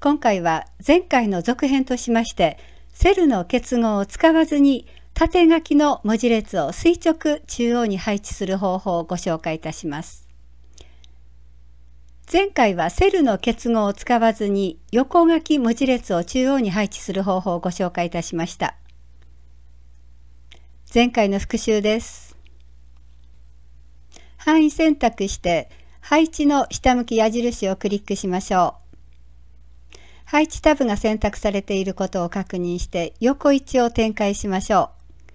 今回は前回の続編としましてセルの結合を使わずに縦書きの文字列を垂直中央に配置する方法をご紹介いたします。前回はセルの結合を使わずに横書き文字列を中央に配置する方法をご紹介いたしました。前回の復習です。範囲選択して配置の下向き矢印をクリックしましょう。配置タブが選択されていることを確認して横位置を展開しましょう。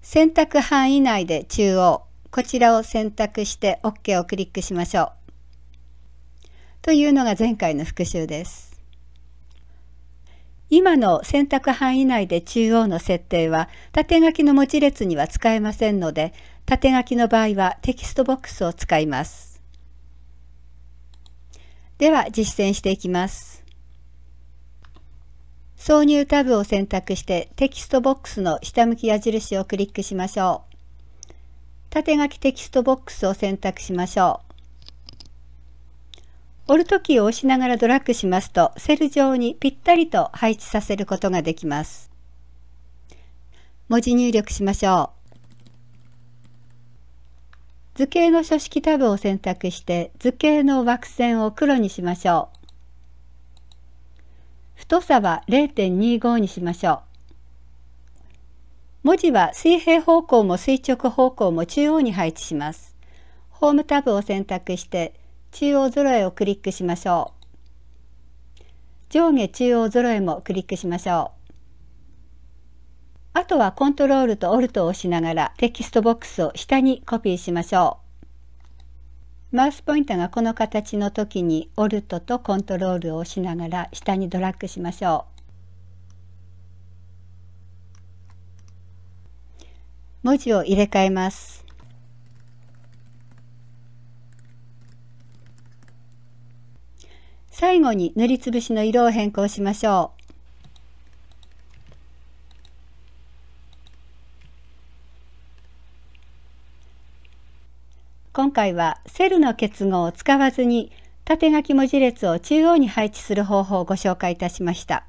選択範囲内で中央、こちらを選択して OK をクリックしましょう。というのが前回の復習です。今の選択範囲内で中央の設定は縦書きの文字列には使えませんので縦書きの場合はテキストボックスを使います。では実践していきます。挿入タブを選択してテキストボックスの下向き矢印をクリックしましょう。縦書きテキストボックスを選択しましょう。オルトキーを押しながらドラッグしますとセル上にぴったりと配置させることができます。文字入力しましょう。図形の書式タブを選択して図形の枠線を黒にしましょう。太さは0.25にしましょう。文字は水平方向も垂直方向も中央に配置します。ホームタブを選択して中央揃えをクリックしましょう。上下中央揃えもクリックしましょう。あとはコントロールとオルトを押しながらテキストボックスを下にコピーしましょう。マウスポインターがこの形の時にオルトとコントロールを押しながら下にドラッグしましょう。文字を入れ替えます。最後に塗りつぶしの色を変更しましょう。今回はセルの結合を使わずに縦書き文字列を中央に配置する方法をご紹介いたしました。